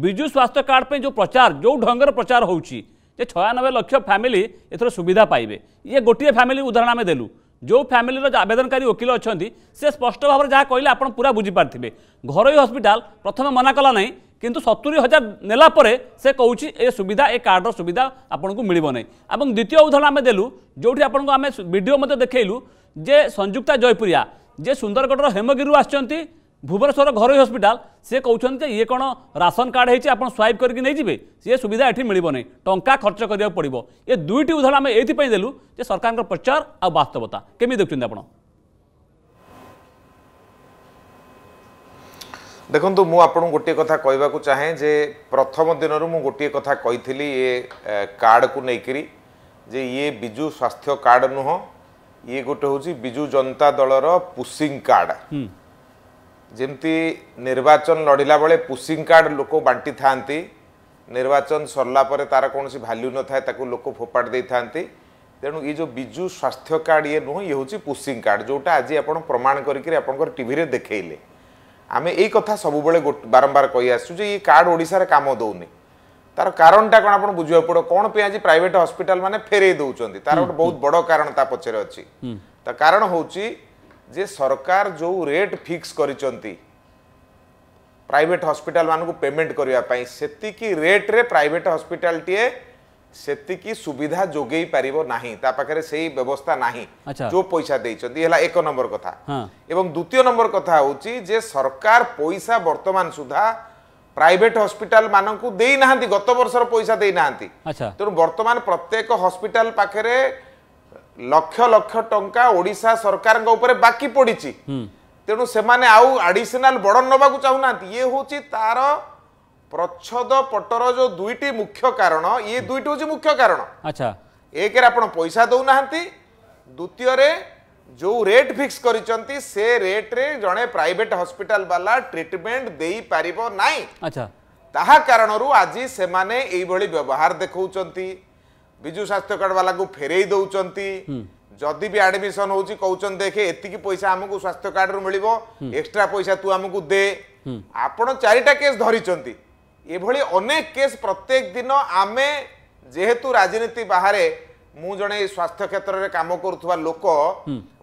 ବିଜୁ ସ୍ୱାସ୍ଥ୍ୟ କାର୍ଡ଼ ପାଇଁ ଯେଉଁ ପ୍ରଚାର ଯେଉଁ ଢଙ୍ଗର ପ୍ରଚାର ହେଉଛି ଯେ ଛୟାନବେ ଲକ୍ଷ ଫ୍ୟାମିଲି ଏଥିର ସୁବିଧା ପାଇବେ ଇଏ ଗୋଟିଏ ଫ୍ୟାମିଲି ଉଦାହରଣ ଆମେ ଦେଲୁ ଯେଉଁ ଫ୍ୟାମିଲିର ଆବେଦନକାରୀ ଓକିଲ ଅଛନ୍ତି ସେ ସ୍ପଷ୍ଟ ଭାବରେ ଯାହା କହିଲେ ଆପଣ ପୁରା ବୁଝିପାରିଥିବେ ଘରୋଇ ହସ୍ପିଟାଲ ପ୍ରଥମେ ମନା କଲା ନାହିଁ କିନ୍ତୁ ସତୁରି ହଜାର ନେଲା ପରେ ସେ କହୁଛି ଏ ସୁବିଧା ଏ କାର୍ଡ଼ର ସୁବିଧା ଆପଣଙ୍କୁ ମିଳିବ ନାହିଁ ଏବଂ ଦ୍ୱିତୀୟ ଉଦାହରଣ ଆମେ ଦେଲୁ ଯେଉଁଠି ଆପଣଙ୍କୁ ଆମେ ଭିଡ଼ିଓ ମଧ୍ୟ ଦେଖେଇଲୁ ଯେ ସଂଯୁକ୍ତା ଜୟପୁରିଆ ଯେ ସୁନ୍ଦରଗଡ଼ର ହେମଗିରିରୁ ଆସିଛନ୍ତି ভুবনেশ্বর ঘরোই হসপিটাল সে কৌন যে ইয়ে কোণ রাশন কার্ড হয়েছে আপনার সোয়াইপ করি নিয়ে সে সুবিধা এটি মিলব না টঙ্কা খরচ করা পড়ব এ দুইটি উদাহরণ আমি এইপাই দেলু যে সরকার প্রচার আস্তবতা কেমি দেখছেন আপনার ଦେଖନ୍ତୁ ମୁଁ ଆପଣଙ୍କୁ ଗୋଟିଏ କଥା କହିବାକୁ ଚାହେଁ ଯେ ପ୍ରଥମ ଦିନରୁ ମୁଁ ଗୋଟିଏ କଥା କହିଥିଲି ଏ କାର୍ଡ଼କୁ ନେଇକରି ଯେ ଇଏ ବିଜୁ ସ୍ୱାସ୍ଥ୍ୟ କାର୍ଡ଼ ନୁହଁ ଇଏ ଗୋଟେ ହେଉଛି ବିଜୁ ଜନତା ଦଳର ପୁସିଂ କାର୍ଡ଼ ଯେମିତି ନିର୍ବାଚନ ଲଢ଼ିଲା ବେଳେ ପୁସିଂ କାର୍ଡ଼ ଲୋକ ବାଣ୍ଟିଥାନ୍ତି ନିର୍ବାଚନ ସରିଲା ପରେ ତା'ର କୌଣସି ଭାଲ୍ୟୁ ନଥାଏ ତାକୁ ଲୋକ ଫୋପାଡ଼ି ଦେଇଥାନ୍ତି ତେଣୁ ଏ ଯେଉଁ ବିଜୁ ସ୍ୱାସ୍ଥ୍ୟ କାର୍ଡ଼ ଇଏ ନୁହଁ ଇଏ ହେଉଛି ପୁସିଂ କାର୍ଡ଼ ଯେଉଁଟା ଆଜି ଆପଣ ପ୍ରମାଣ କରିକିରି ଆପଣଙ୍କର ଟିଭିରେ ଦେଖେଇଲେ ଆମେ ଏଇ କଥା ସବୁବେଳେ ବାରମ୍ବାର କହି ଆସୁଛୁ ଯେ ଏ କାର୍ଡ଼ ଓଡ଼ିଶାରେ କାମ ଦେଉନି ତାର କାରଣଟା କ'ଣ ଆପଣ ବୁଝିବାକୁ ପଡ଼ିବ କ'ଣ ପାଇଁ ଆଜି ପ୍ରାଇଭେଟ୍ ହସ୍ପିଟାଲ ମାନେ ଫେରେଇ ଦେଉଛନ୍ତି ତାର ଗୋଟେ ବହୁତ ବଡ଼ କାରଣ ତା ପଛରେ ଅଛି ତା କାରଣ ହେଉଛି जे सरकार जो रेट फिक्स कर प्राइट हस्पिटाल मानक पेमेंट करने रेट रे प्राइट हस्पिटाल टीए से सुविधा जोगे पार ना पाखे से व्यवस्था ना अच्छा। जो पैसा देखा एक नंबर कथा हाँ। द्वितीय नंबर कथा जे सरकार पैसा बर्तमान सुधा प्राइवेट हॉस्पिटल मानकू देना गत बर्षर पैसा देना अच्छा। तेणु तो बर्तमान प्रत्येक हस्पिटाल पाखे ଲକ୍ଷ ଲକ୍ଷ ଟଙ୍କା ଓଡ଼ିଶା ସରକାରଙ୍କ ଉପରେ ବାକି ପଡ଼ିଛି ତେଣୁ ସେମାନେ ଆଉ ଆଡ଼ିସନାଲ୍ ବଡ଼ ନେବାକୁ ଚାହୁଁନାହାନ୍ତି ଇଏ ହେଉଛି ତାର ପ୍ରଚ୍ଛଦ ପଟର ଯେଉଁ ଦୁଇଟି ମୁଖ୍ୟ କାରଣ ଇଏ ଦୁଇଟି ହେଉଛି ମୁଖ୍ୟ କାରଣ ଆଚ୍ଛା ଏକରେ ଆପଣ ପଇସା ଦେଉନାହାନ୍ତି ଦ୍ୱିତୀୟରେ ଯେଉଁ ରେଟ୍ ଫିକ୍ସ କରିଛନ୍ତି ସେ ରେଟ୍ରେ ଜଣେ ପ୍ରାଇଭେଟ୍ ହସ୍ପିଟାଲ ବାଲା ଟ୍ରିଟମେଣ୍ଟ ଦେଇପାରିବ ନାହିଁ ଆଚ୍ଛା ତାହା କାରଣରୁ ଆଜି ସେମାନେ ଏଇଭଳି ବ୍ୟବହାର ଦେଖାଉଛନ୍ତି ବିଜୁ ସ୍ୱାସ୍ଥ୍ୟ କାର୍ଡ ବାଲାକୁ ଫେରେଇ ଦେଉଛନ୍ତି ଯଦି ବି ଆଡମିସନ ହଉଛି କହୁଛନ୍ତି ଦେଖେ ଏତିକି ପଇସା ଆମକୁ ସ୍ୱାସ୍ଥ୍ୟ କାର୍ଡରୁ ମିଳିବ ଏକ୍ସଟ୍ରା ପଇସା ତୁ ଆମକୁ ଦେ ଆପଣ ଚାରିଟା କେସ୍ ଧରିଛନ୍ତି ଏଭଳି ଅନେକ କେସ୍ ପ୍ରତ୍ୟେକ ଦିନ ଆମେ ଯେହେତୁ ରାଜନୀତି ବାହାରେ ମୁଁ ଜଣେ ସ୍ୱାସ୍ଥ୍ୟ କ୍ଷେତ୍ରରେ କାମ କରୁଥିବା ଲୋକ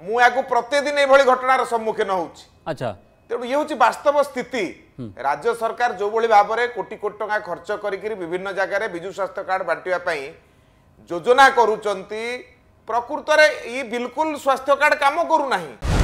ମୁଁ ଏହାକୁ ପ୍ରତିଦିନ ଏଭଳି ଘଟଣାର ସମ୍ମୁଖୀନ ହେଉଛି ଆଚ୍ଛା ତେଣୁ ଇଏ ହେଉଛି ବାସ୍ତବ ସ୍ଥିତି ରାଜ୍ୟ ସରକାର ଯେଉଁଭଳି ଭାବରେ କୋଟି କୋଟି ଟଙ୍କା ଖର୍ଚ୍ଚ କରିକି ବିଭିନ୍ନ ଜାଗାରେ ବିଜୁ ସ୍ୱାସ୍ଥ୍ୟ କାର୍ଡ ବାଣ୍ଟିବା ପାଇଁ ଯୋଜନା କରୁଛନ୍ତି ପ୍ରକୃତରେ ଇ ବିଲକୁଲ ସ୍ୱାସ୍ଥ୍ୟ କାର୍ଡ କାମ କରୁନାହିଁ